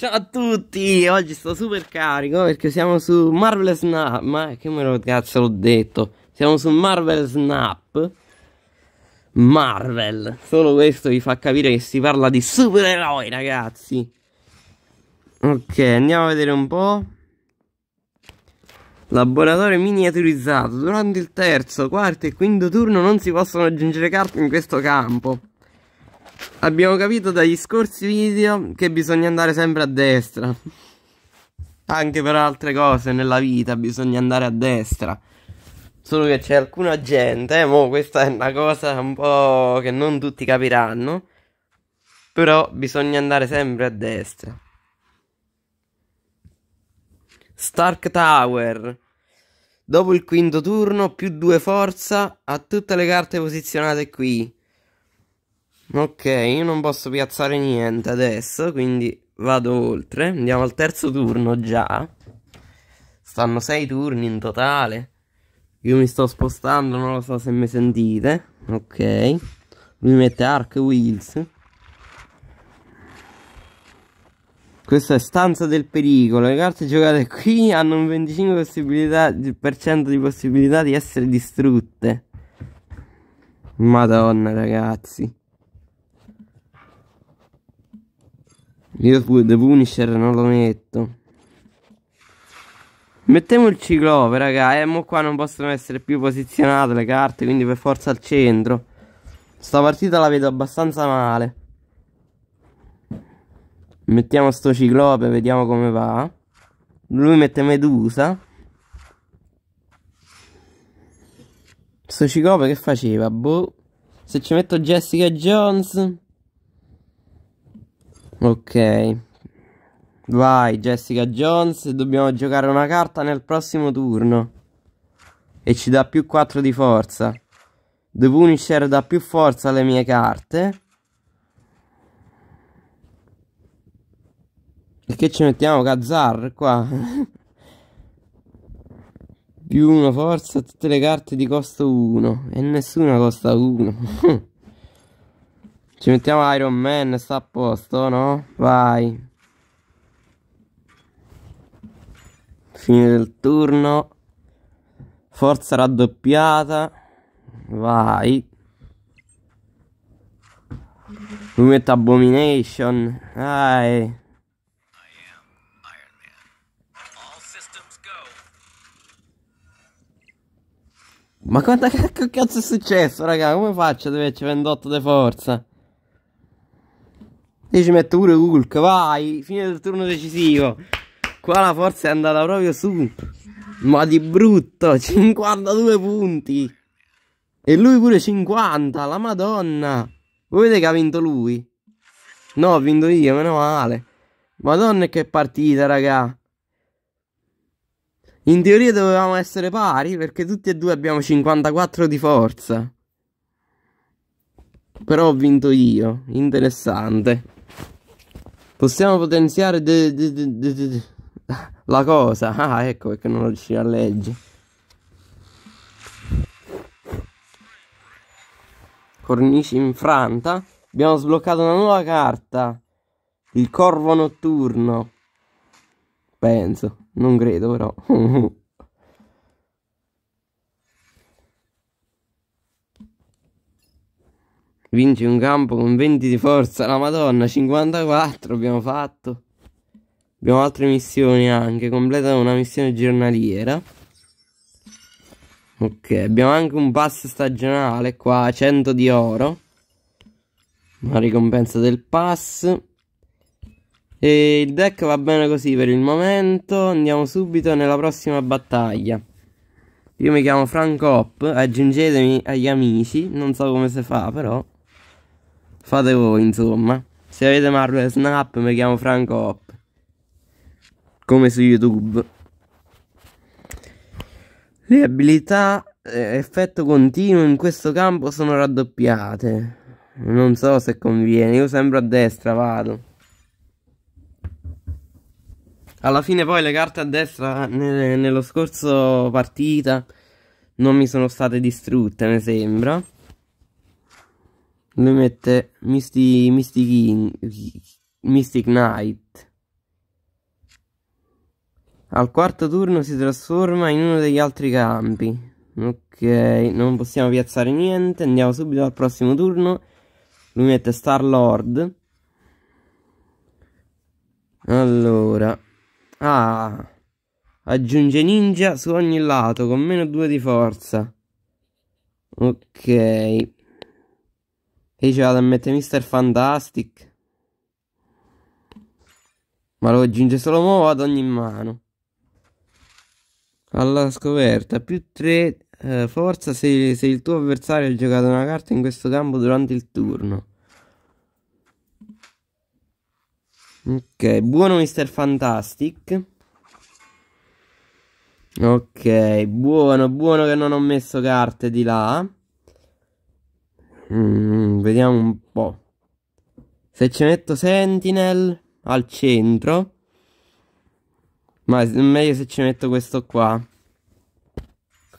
Ciao a tutti, oggi sto super carico perché siamo su Marvel Snap, ma che me lo cazzo l'ho detto? Siamo su Marvel Snap. Marvel, solo questo vi fa capire che si parla di supereroi ragazzi. Ok, andiamo a vedere un po'. Laboratorio miniaturizzato. Durante il terzo, quarto e quinto turno non si possono aggiungere carte in questo campo. Abbiamo capito dagli scorsi video che bisogna andare sempre a destra. Anche per altre cose nella vita bisogna andare a destra. Solo che c'è alcuna gente, eh, mo questa è una cosa un po' che non tutti capiranno. Però bisogna andare sempre a destra. Stark Tower. Dopo il quinto turno, più due forza a tutte le carte posizionate qui. Ok, io non posso piazzare niente adesso, quindi vado oltre. Andiamo al terzo turno già. Stanno sei turni in totale. Io mi sto spostando, non lo so se mi sentite. Ok. Lui mette Arc Wheels. Questa è stanza del pericolo. Le carte giocate qui hanno un 25% di possibilità di essere distrutte. Madonna ragazzi. Io The Punisher non lo metto. Mettiamo il ciclope, raga. E eh, mo qua non possono essere più posizionate le carte, quindi per forza al centro. Sta partita la vedo abbastanza male. Mettiamo sto ciclope, vediamo come va. Lui mette Medusa. Sto ciclope che faceva? Boh. Se ci metto Jessica Jones... Ok. Vai Jessica Jones, dobbiamo giocare una carta nel prossimo turno. E ci dà più 4 di forza. The Punisher dà più forza alle mie carte. E che ci mettiamo? Kazar qua. più 1 forza, a tutte le carte di costo 1. E nessuna costa 1. Ci mettiamo Iron Man, sta a posto, no? Vai. Fine del turno. Forza raddoppiata. Vai. Mi metto Abomination. Vai. Ma quanta cazzo è successo, raga? Come faccio ad averci 28 di forza? E ci metto pure Hulk, vai, fine del turno decisivo. Qua la forza è andata proprio su. Ma di brutto, 52 punti. E lui pure 50, la madonna. Voi vedete che ha vinto lui? No, ho vinto io, meno male. Madonna che partita, raga. In teoria dovevamo essere pari perché tutti e due abbiamo 54 di forza. Però ho vinto io, interessante. Possiamo potenziare de, de, de, la cosa. Ah, ecco perché non riuscivo a leggere. Cornice infranta. Abbiamo sbloccato una nuova carta. Il corvo notturno. Penso. Non credo però. Vinci un campo con 20 di forza, la madonna, 54 abbiamo fatto. Abbiamo altre missioni anche, completa una missione giornaliera. Ok, abbiamo anche un pass stagionale qua, 100 di oro. Una ricompensa del pass. E il deck va bene così per il momento, andiamo subito nella prossima battaglia. Io mi chiamo Frank Hop, aggiungetemi agli amici, non so come si fa però. Fate voi, insomma. Se avete Marvel Snap, mi chiamo Franco Hop. Come su YouTube. Le abilità eh, effetto continuo in questo campo sono raddoppiate. Non so se conviene, io sempre a destra vado. Alla fine poi le carte a destra ne nello scorso partita non mi sono state distrutte, mi sembra. Lui mette Misty, Misty King, Mystic Knight. Al quarto turno si trasforma in uno degli altri campi. Ok, non possiamo piazzare niente. Andiamo subito al prossimo turno. Lui mette Star Lord. Allora. Ah. Aggiunge ninja su ogni lato con meno 2 di forza. Ok. E ci ah, vado a mettere Mister Fantastic. Ma lo aggiunge solo mo ad ogni mano. Alla scoperta, più 3 eh, forza se, se, il tuo avversario ha giocato una carta in questo campo durante il turno. Ok, buono Mister Fantastic. Ok, buono, buono che non ho messo carte di là. Mm, vediamo un po'. Se ci metto Sentinel al centro. Ma è meglio se ci metto questo qua.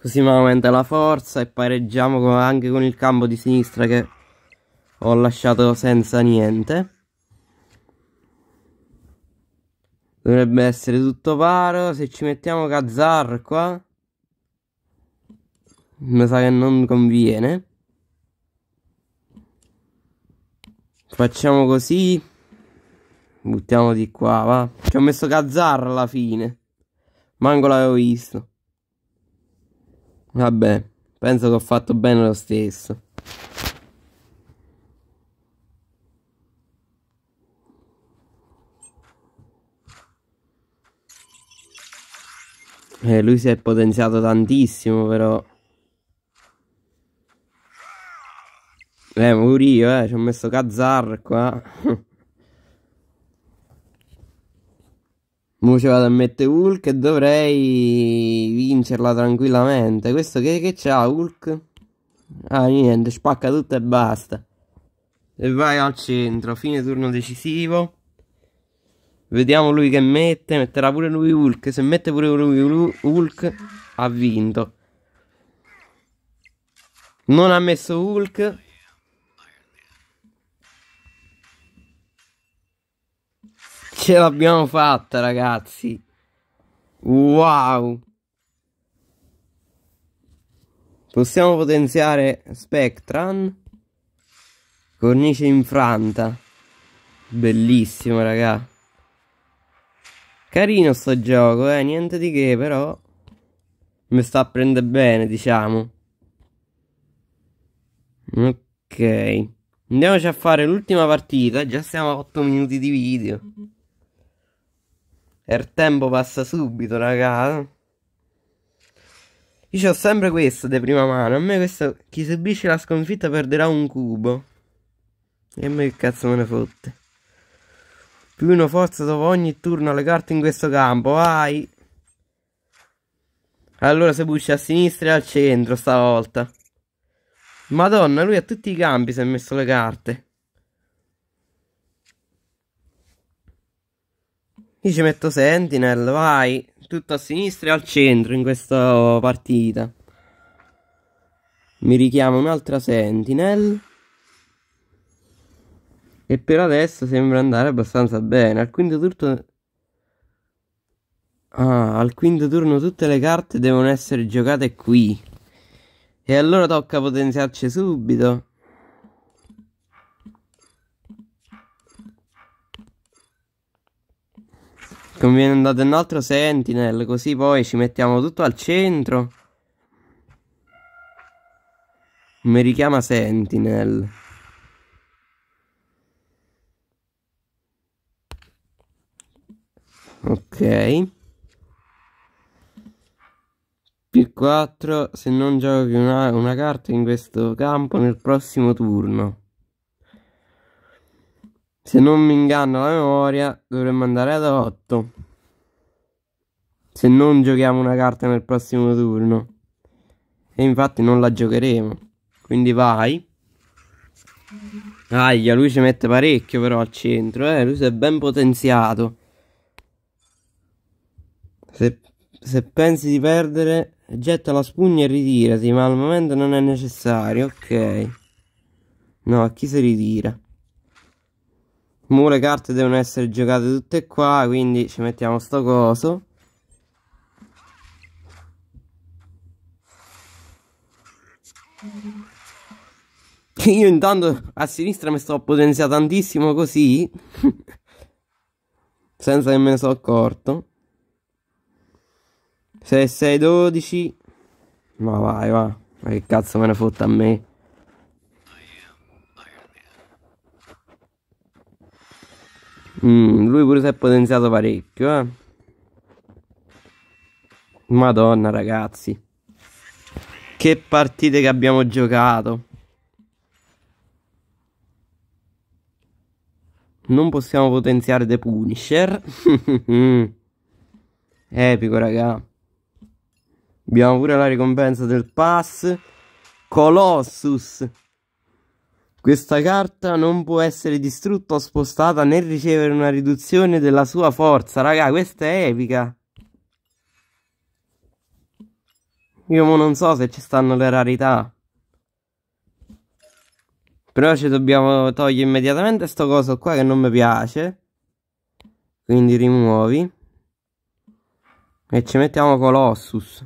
Così mi aumenta la forza e pareggiamo con, anche con il campo di sinistra che ho lasciato senza niente. Dovrebbe essere tutto paro. Se ci mettiamo Kazar qua. Mi sa che non conviene. Facciamo così. Buttiamo di qua, va. Ci ho messo Gazzar alla fine. Manco l'avevo visto. Vabbè, penso che ho fatto bene lo stesso. Eh, lui si è potenziato tantissimo, però... Eh, Murillo, eh, ci ho messo Kazar qua. Mo ci vado a mettere Hulk e dovrei vincerla tranquillamente. Questo che, che c'ha Hulk? Ah, niente, spacca tutto e basta. E vai al centro, fine turno decisivo. Vediamo lui che mette, metterà pure lui Hulk. Se mette pure lui Hulk, ha vinto. Non ha messo Hulk. ce l'abbiamo fatta, ragazzi. Wow. Possiamo potenziare Spectran. Cornice infranta. Bellissimo, raga. Carino sto gioco, eh. Niente di che, però. Mi sta a prendere bene, diciamo. Ok. Andiamoci a fare l'ultima partita. Già siamo a 8 minuti di video. E il tempo passa subito, raga. Io ho sempre questo di prima mano. A me questo. Chi subisce la sconfitta perderà un cubo. E a me che cazzo me ne fotte. Più uno forza dopo ogni turno alle carte in questo campo. Vai. Allora se pusce a sinistra e al centro stavolta. Madonna, lui a tutti i campi si è messo le carte. Io ci metto Sentinel, vai, tutto a sinistra e al centro in questa partita. Mi richiamo un'altra Sentinel. E per adesso sembra andare abbastanza bene. Al quinto turno... Ah, al quinto turno tutte le carte devono essere giocate qui. E allora tocca potenziarci subito. Conviene andare un altro sentinel, così poi ci mettiamo tutto al centro. Mi richiama sentinel. Ok. Più 4 se non giochi una, una carta in questo campo nel prossimo turno. Se non mi inganno la memoria, dovremmo andare ad 8. Se non giochiamo una carta nel prossimo turno. E infatti non la giocheremo. Quindi vai. Aia, lui ci mette parecchio però al centro, eh. Lui si è ben potenziato. Se, se pensi di perdere, getta la spugna e ritirati, ma al momento non è necessario, ok. No, a chi si ritira? Mo le carte devono essere giocate tutte qua, quindi ci mettiamo sto coso. Io intanto a sinistra mi sto potenziando tantissimo così. senza che me ne sono accorto. 6, 6, 12. Ma vai, va. Ma che cazzo me ne fotta a me? Mm, lui pure si è potenziato parecchio, eh. Madonna, ragazzi. Che partite che abbiamo giocato. Non possiamo potenziare The Punisher. Epico, raga. Abbiamo pure la ricompensa del pass. Colossus. Questa carta non può essere distrutta o spostata né ricevere una riduzione della sua forza. Raga, questa è epica. Io non so se ci stanno le rarità. Però ci dobbiamo togliere immediatamente sto coso qua che non mi piace. Quindi rimuovi. E ci mettiamo Colossus.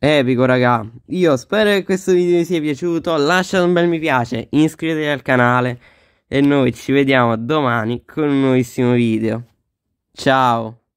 Epico, raga. Io spero che questo video vi sia piaciuto. Lasciate un bel mi piace, iscrivetevi al canale. E noi ci vediamo domani con un nuovissimo video. Ciao!